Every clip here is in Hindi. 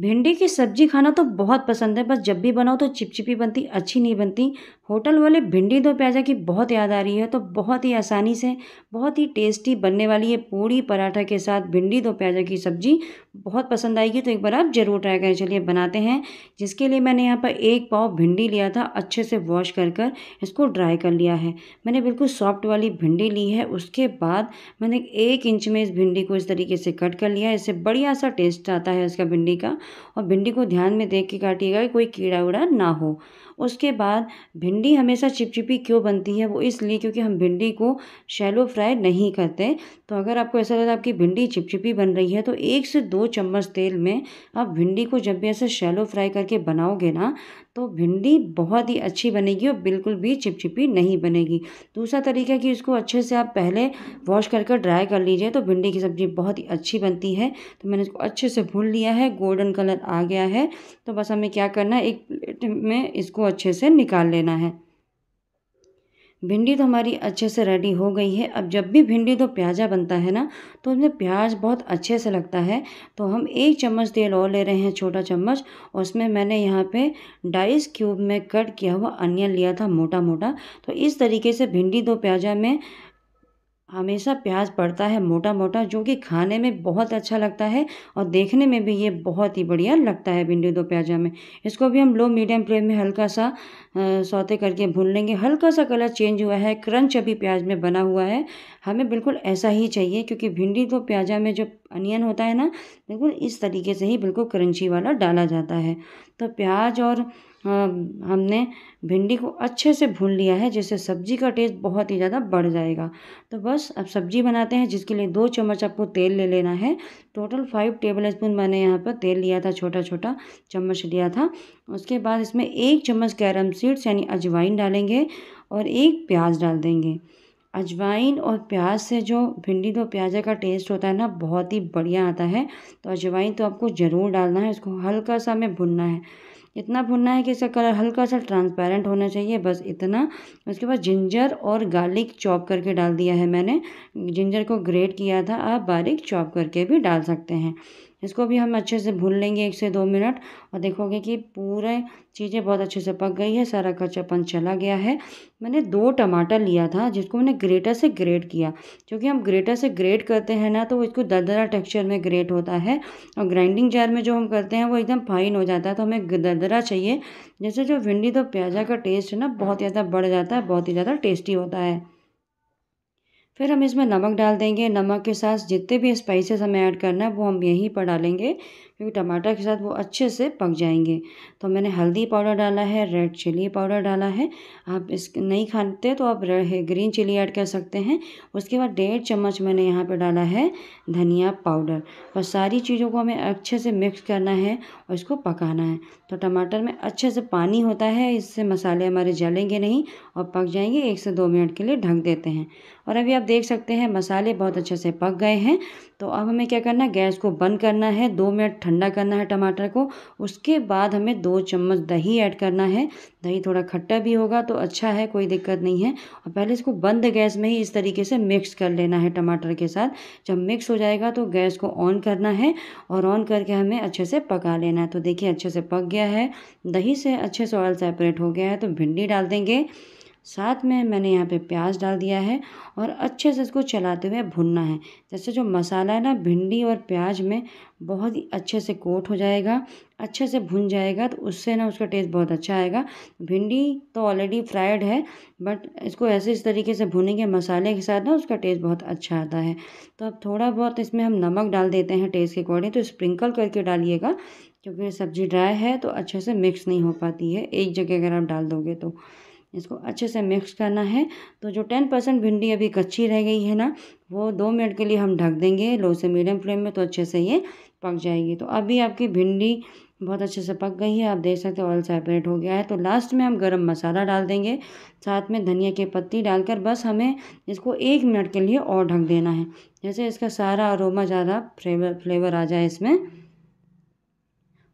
भिंडी की सब्जी खाना तो बहुत पसंद है बस जब भी बनाओ तो चिपचिपी बनती अच्छी नहीं बनती होटल वाले भिंडी दो प्याजा की बहुत याद आ रही है तो बहुत ही आसानी से बहुत ही टेस्टी बनने वाली है पूड़ी पराठा के साथ भिंडी दो प्याजा की सब्जी बहुत पसंद आएगी तो एक बार आप ज़रूर ट्राई करें चलिए बनाते हैं जिसके लिए मैंने यहाँ पर एक पाव भिंडी लिया था अच्छे से वॉश कर कर इसको ड्राई कर लिया है मैंने बिल्कुल सॉफ्ट वाली भिंडी ली है उसके बाद मैंने एक इंच में इस भिंडी को इस तरीके से कट कर लिया है इससे बढ़िया सा टेस्ट आता है इसका भिंडी का और भिंडी को ध्यान में देख के काटिएगा कि कोई कीड़ा उड़ा ना हो उसके बाद भिंडी हमेशा चिपचिपी क्यों बनती है वो इसलिए क्योंकि हम भिंडी को शैलो फ्राई नहीं करते तो अगर आपको ऐसा है आपकी भिंडी चिपचिपी बन रही है तो एक से दो चम्मच तेल में आप भिंडी को जब भी ऐसे शैलो फ्राई करके बनाओगे ना तो भिंडी बहुत ही अच्छी बनेगी और बिल्कुल भी चिपचिपी नहीं बनेगी दूसरा तरीका कि इसको अच्छे से आप पहले वॉश करके ड्राई कर लीजिए तो भिंडी की सब्ज़ी बहुत ही अच्छी बनती है तो मैंने इसको अच्छे से भून लिया है गोल्डन कलर आ गया है तो बस हमें क्या करना है एक प्लेट में इसको अच्छे से निकाल लेना है भिंडी तो हमारी अच्छे से रेडी हो गई है अब जब भी भिंडी तो प्याजा बनता है ना तो उसमें प्याज बहुत अच्छे से लगता है तो हम एक चम्मच तेल और ले रहे हैं छोटा चम्मच और उसमें मैंने यहाँ पे डाइस क्यूब में कट किया हुआ अनियन लिया था मोटा मोटा तो इस तरीके से भिंडी दो प्याजा में हमेशा प्याज पड़ता है मोटा मोटा जो कि खाने में बहुत अच्छा लगता है और देखने में भी ये बहुत ही बढ़िया लगता है भिंडी दो प्याजा में इसको भी हम लो मीडियम फ्लेम में हल्का सा सौते करके भून लेंगे हल्का सा कलर चेंज हुआ है क्रंच अभी प्याज में बना हुआ है हमें बिल्कुल ऐसा ही चाहिए क्योंकि भिंडी दो प्याजा में जो अनियन होता है ना बिल्कुल इस तरीके से ही बिल्कुल क्रंची वाला डाला जाता है तो प्याज और हाँ, हमने भिंडी को अच्छे से भून लिया है जिससे सब्जी का टेस्ट बहुत ही ज़्यादा बढ़ जाएगा तो बस अब सब्जी बनाते हैं जिसके लिए दो चम्मच आपको तेल ले लेना है टोटल फाइव टेबल स्पून मैंने यहाँ पर तेल लिया था छोटा छोटा चम्मच लिया था उसके बाद इसमें एक चम्मच कैरम सीड्स यानी अजवाइन डालेंगे और एक प्याज डाल देंगे अजवाइन और प्याज से जो भिंडी दो तो प्याजा का टेस्ट होता है ना बहुत ही बढ़िया आता है तो अजवाइन तो आपको ज़रूर डालना है उसको हल्का सा हमें भुनना है इतना भुनना है कि इसका कलर हल्का सा ट्रांसपेरेंट होना चाहिए बस इतना उसके बाद जिंजर और गार्लिक चॉप करके डाल दिया है मैंने जिंजर को ग्रेट किया था आप बारीक चॉप करके भी डाल सकते हैं इसको भी हम अच्छे से भून लेंगे एक से दो मिनट और देखोगे कि पूरे चीज़ें बहुत अच्छे से पक गई है सारा कच्चापन चला गया है मैंने दो टमाटर लिया था जिसको मैंने ग्रेटर से ग्रेट किया क्योंकि हम ग्रेटर से ग्रेट करते हैं ना तो इसको दरदरा टेक्सचर में ग्रेट होता है और ग्राइंडिंग जार में जो हम करते हैं वो एकदम फाइन हो जाता है तो हमें दरदरा खुरदरा चाहिए जैसे जो भिंडी तो प्याजा का टेस्ट है ना बहुत ज़्यादा बढ़ जाता है बहुत ही ज़्यादा टेस्टी होता है फिर हम इसमें नमक डाल देंगे नमक के साथ जितने भी स्पाइसेस हमें ऐड करना है वो हम यहीं पर डालेंगे क्योंकि टमाटर के साथ वो अच्छे से पक जाएंगे तो मैंने हल्दी पाउडर डाला है रेड चिली पाउडर डाला है आप इस नहीं खाते तो आप ग्रीन चिली ऐड कर सकते हैं उसके बाद डेढ़ चम्मच मैंने यहाँ पर डाला है धनिया पाउडर और सारी चीज़ों को हमें अच्छे से मिक्स करना है और इसको पकाना है तो टमाटर में अच्छे से पानी होता है इससे मसाले हमारे जलेंगे नहीं और पक जाएंगे एक से दो मिनट के लिए ढक देते हैं और अभी आप देख सकते हैं मसाले बहुत अच्छे से पक गए हैं तो अब हमें क्या करना है गैस को बंद करना है दो मिनट ठंडा करना है टमाटर को उसके बाद हमें दो चम्मच दही ऐड करना है दही थोड़ा खट्टा भी होगा तो अच्छा है कोई दिक्कत नहीं है और पहले इसको बंद गैस में ही इस तरीके से मिक्स कर लेना है टमाटर के साथ जब मिक्स हो जाएगा तो गैस को ऑन करना है और ऑन करके हमें अच्छे से पका लेना है तो देखिए अच्छे से पक गया है दही से अच्छे से ऑयल सेपरेट हो गया है तो भिंडी डाल देंगे साथ में मैंने यहाँ पे प्याज डाल दिया है और अच्छे से इसको चलाते हुए भुनना है जैसे जो मसाला है ना भिंडी और प्याज में बहुत ही अच्छे से कोट हो जाएगा अच्छे से भुन जाएगा तो उससे ना उसका टेस्ट बहुत अच्छा आएगा भिंडी तो ऑलरेडी फ्राइड है बट इसको ऐसे इस तरीके से भुनेंगे मसाले के साथ ना उसका टेस्ट बहुत अच्छा आता है तो अब थोड़ा बहुत इसमें हम नमक डाल देते हैं टेस्ट के अकॉर्डिंग तो स्प्रिंकल करके डालिएगा क्योंकि सब्ज़ी ड्राई है तो अच्छे से मिक्स नहीं हो पाती है एक जगह अगर आप डाल दोगे तो इसको अच्छे से मिक्स करना है तो जो टेन परसेंट भिंडी अभी कच्ची रह गई है ना वो दो मिनट के लिए हम ढक देंगे लो से मीडियम फ्लेम में तो अच्छे से ये पक जाएगी तो अभी आपकी भिंडी बहुत अच्छे से पक गई है आप देख सकते हो ऑयल सेपरेट हो गया है तो लास्ट में हम गरम मसाला डाल देंगे साथ में धनिया की पत्ती डालकर बस हमें इसको एक मिनट के लिए और ढक देना है जैसे इसका सारा अरोमा ज़्यादा फ्लेवर फ्लेवर आ जाए इसमें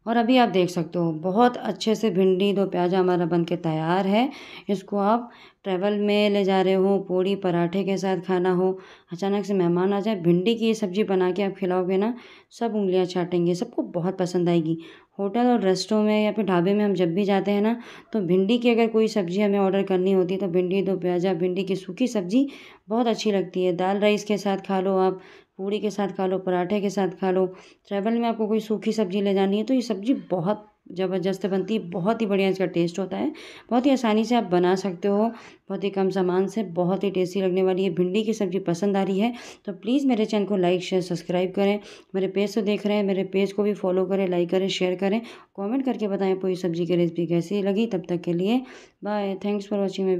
और अभी आप देख सकते हो बहुत अच्छे से भिंडी दो प्याजा हमारा बन के तैयार है इसको आप ट्रैवल में ले जा रहे हो पूड़ी पराठे के साथ खाना हो अचानक से मेहमान आ जाए भिंडी की ये सब्ज़ी बना के आप खिलाओगे ना सब उंगलियां चाटेंगे सबको बहुत पसंद आएगी होटल और रेस्टों में या फिर ढाबे में हम जब भी जाते हैं ना तो भिंडी की अगर कोई सब्ज़ी हमें ऑर्डर करनी होती है तो भिंडी दो प्याजा भिंडी की सूखी सब्ज़ी बहुत अच्छी लगती है दाल राइस के साथ खा लो आप पूड़ी के साथ खा लो पराठे के साथ खा लो ट्रैवल में आपको कोई सूखी सब्जी ले जानी है तो ये सब्जी बहुत ज़बरदस्त बनती है बहुत ही बढ़िया इसका टेस्ट होता है बहुत ही आसानी से आप बना सकते हो बहुत ही कम सामान से बहुत ही टेस्टी लगने वाली है भिंडी की सब्ज़ी पसंद आ रही है तो प्लीज़ मेरे चैनल को लाइक शेयर सब्सक्राइब करें मेरे पेज तो देख रहे हैं मेरे पेज को भी फॉलो करें लाइक करें शेयर करें कॉमेंट करके बताएँ पूरी सब्ज़ी की रेसिपी कैसी लगी तब तक के लिए bye thanks for watching my